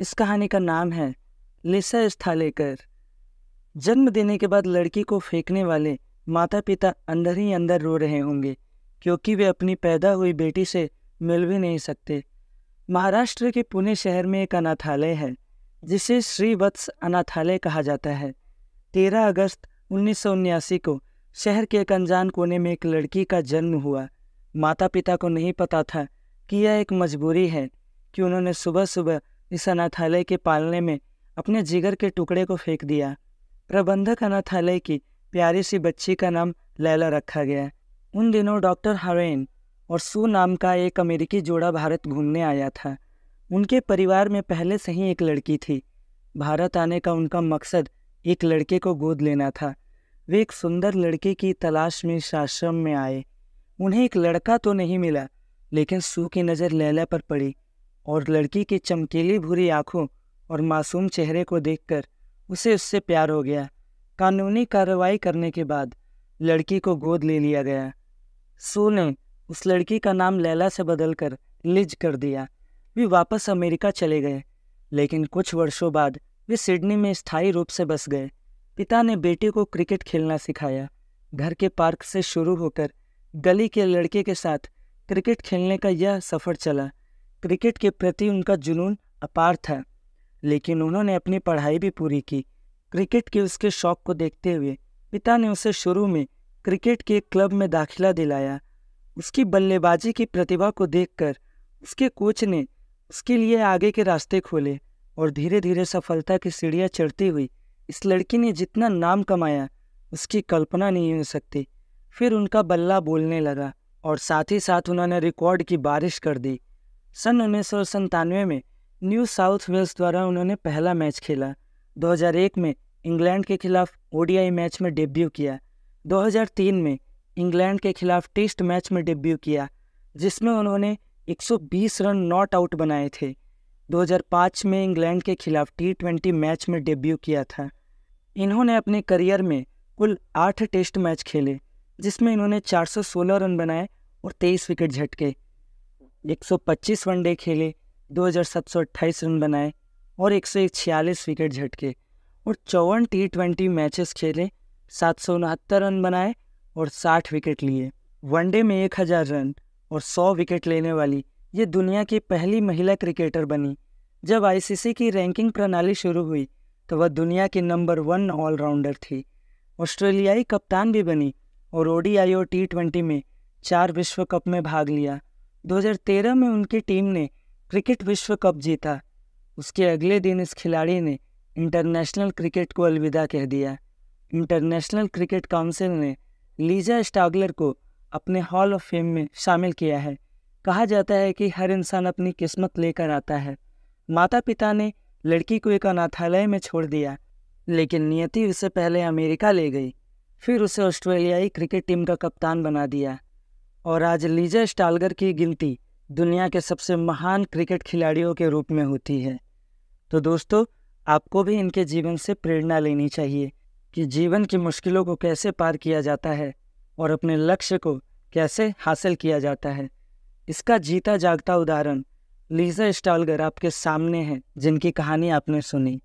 इस कहानी का नाम है लिसा स्थालेकर जन्म देने के बाद लड़की को फेंकने वाले माता पिता अंदर ही अंदर रो रहे होंगे क्योंकि वे अपनी पैदा हुई बेटी से मिल भी नहीं सकते महाराष्ट्र के पुणे शहर में एक अनाथालय है जिसे श्रीवत्स अनाथालय कहा जाता है तेरह अगस्त उन्नीस को शहर के एक अनजान कोने में एक लड़की का जन्म हुआ माता पिता को नहीं पता था कि यह एक मजबूरी है कि उन्होंने सुबह सुबह इस अनाथालय के पालने में अपने जिगर के टुकड़े को फेंक दिया प्रबंधक अनाथालय की प्यारी सी बच्ची का नाम लैला रखा गया उन दिनों डॉक्टर हरेन और सू नाम का एक अमेरिकी जोड़ा भारत घूमने आया था उनके परिवार में पहले से ही एक लड़की थी भारत आने का उनका मकसद एक लड़के को गोद लेना था वे एक सुंदर लड़के की तलाश में साश्रम आश्रम में आए उन्हें एक लड़का तो नहीं मिला लेकिन सू की नज़र लैला पर पड़ी और लड़की की चमकीली भूरी आंखों और मासूम चेहरे को देखकर उसे उससे प्यार हो गया कानूनी कार्रवाई करने के बाद लड़की को गोद ले लिया गया सो ने उस लड़की का नाम लैला से बदलकर लिज कर दिया वे वापस अमेरिका चले गए लेकिन कुछ वर्षों बाद वे सिडनी में स्थायी रूप से बस गए पिता ने बेटे को क्रिकेट खेलना सिखाया घर के पार्क से शुरू होकर गली के लड़के के साथ क्रिकेट खेलने का यह सफ़र चला क्रिकेट के प्रति उनका जुनून अपार था लेकिन उन्होंने अपनी पढ़ाई भी पूरी की क्रिकेट के उसके शौक को देखते हुए पिता ने उसे शुरू में क्रिकेट के क्लब में दाखिला दिलाया उसकी बल्लेबाजी की प्रतिभा को देखकर उसके कोच ने उसके लिए आगे के रास्ते खोले और धीरे धीरे सफलता की सीढ़ियाँ चढ़ती हुई इस लड़की ने जितना नाम कमाया उसकी कल्पना नहीं हो सकती फिर उनका बल्ला बोलने लगा और साथ ही साथ उन्होंने रिकॉर्ड की बारिश कर दी सन उन्नीस में न्यू साउथ वेल्स द्वारा उन्होंने पहला मैच खेला 2001 में इंग्लैंड के खिलाफ ओडीआई मैच में डेब्यू किया 2003 में इंग्लैंड के खिलाफ टेस्ट मैच में डेब्यू किया जिसमें उन्होंने 120 रन नॉट आउट बनाए थे 2005 में इंग्लैंड के खिलाफ टी मैच में डेब्यू किया था इन्होंने अपने करियर में कुल आठ टेस्ट मैच खेले जिसमें इन्होंने 416 रन बनाए और 23 विकेट झटके 125 वनडे खेले दो रन बनाए और एक विकेट झटके और चौवन टी ट्वेंटी मैचेस खेले सात सौ उनहत्तर रन बनाए और 60 विकेट लिए वनडे में एक हज़ार रन और 100 विकेट लेने वाली ये दुनिया की पहली महिला क्रिकेटर बनी जब आईसीसी की रैंकिंग प्रणाली शुरू हुई तो वह दुनिया की नंबर वन ऑलराउंडर थी ऑस्ट्रेलियाई कप्तान भी बनी और ओडीआई और टी ट्वेंटी में चार विश्व कप में भाग लिया 2013 में उनकी टीम ने क्रिकेट विश्व कप जीता उसके अगले दिन इस खिलाड़ी ने इंटरनेशनल क्रिकेट को अलविदा कह दिया इंटरनेशनल क्रिकेट काउंसिल ने लीजा स्टागलर को अपने हॉल ऑफ फेम में शामिल किया है कहा जाता है कि हर इंसान अपनी किस्मत लेकर आता है माता पिता ने लड़की को एक अनाथालय में छोड़ दिया लेकिन नियति उसे पहले अमेरिका ले गई फिर उसे ऑस्ट्रेलियाई क्रिकेट टीम का कप्तान बना दिया और आज लीजा स्टालगर की गिनती दुनिया के सबसे महान क्रिकेट खिलाड़ियों के रूप में होती है तो दोस्तों आपको भी इनके जीवन से प्रेरणा लेनी चाहिए कि जीवन की मुश्किलों को कैसे पार किया जाता है और अपने लक्ष्य को कैसे हासिल किया जाता है इसका जीता जागता उदाहरण लीजा स्टालगर आपके सामने है जिनकी कहानी आपने सुनी